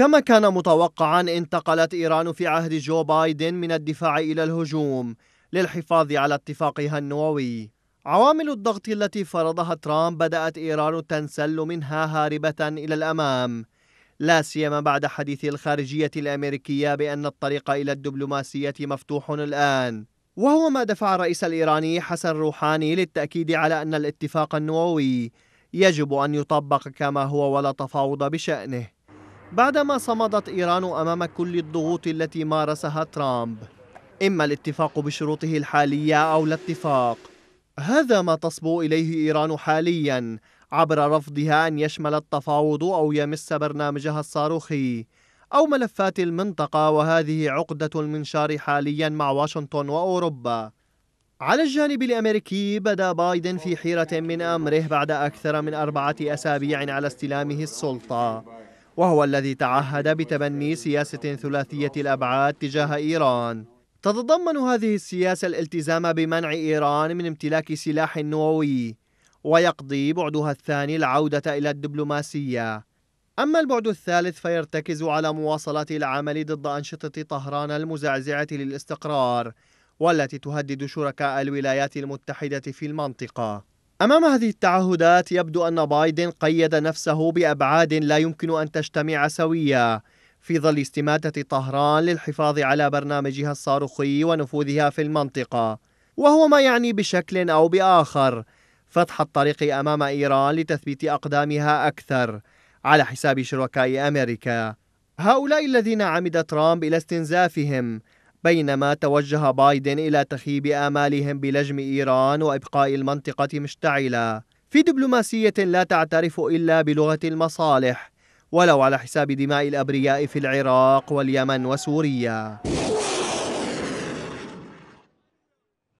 كما كان متوقعا انتقلت إيران في عهد جو بايدن من الدفاع إلى الهجوم للحفاظ على اتفاقها النووي عوامل الضغط التي فرضها ترامب بدأت إيران تنسل منها هاربة إلى الأمام لا سيما بعد حديث الخارجية الأمريكية بأن الطريق إلى الدبلوماسية مفتوح الآن وهو ما دفع الرئيس الإيراني حسن روحاني للتأكيد على أن الاتفاق النووي يجب أن يطبق كما هو ولا تفاوض بشأنه بعدما صمدت إيران أمام كل الضغوط التي مارسها ترامب إما الاتفاق بشروطه الحالية أو الاتفاق هذا ما تصبو إليه إيران حاليا عبر رفضها أن يشمل التفاوض أو يمس برنامجها الصاروخي أو ملفات المنطقة وهذه عقدة المنشار حاليا مع واشنطن وأوروبا على الجانب الأمريكي بدا بايدن في حيرة من أمره بعد أكثر من أربعة أسابيع على استلامه السلطة وهو الذي تعهد بتبني سياسة ثلاثية الأبعاد تجاه إيران تتضمن هذه السياسة الالتزام بمنع إيران من امتلاك سلاح نووي ويقضي بعدها الثاني العودة إلى الدبلوماسية أما البعد الثالث فيرتكز على مواصلة العمل ضد أنشطة طهران المزعزعة للاستقرار والتي تهدد شركاء الولايات المتحدة في المنطقة أمام هذه التعهدات يبدو أن بايدن قيد نفسه بأبعاد لا يمكن أن تجتمع سوية في ظل استماتة طهران للحفاظ على برنامجها الصاروخي ونفوذها في المنطقة وهو ما يعني بشكل أو بآخر فتح الطريق أمام إيران لتثبيت أقدامها أكثر على حساب شركاء أمريكا هؤلاء الذين عمد ترامب إلى استنزافهم بينما توجه بايدن إلى تخيب آمالهم بلجم إيران وإبقاء المنطقة مشتعلة في دبلوماسية لا تعترف إلا بلغة المصالح ولو على حساب دماء الأبرياء في العراق واليمن وسوريا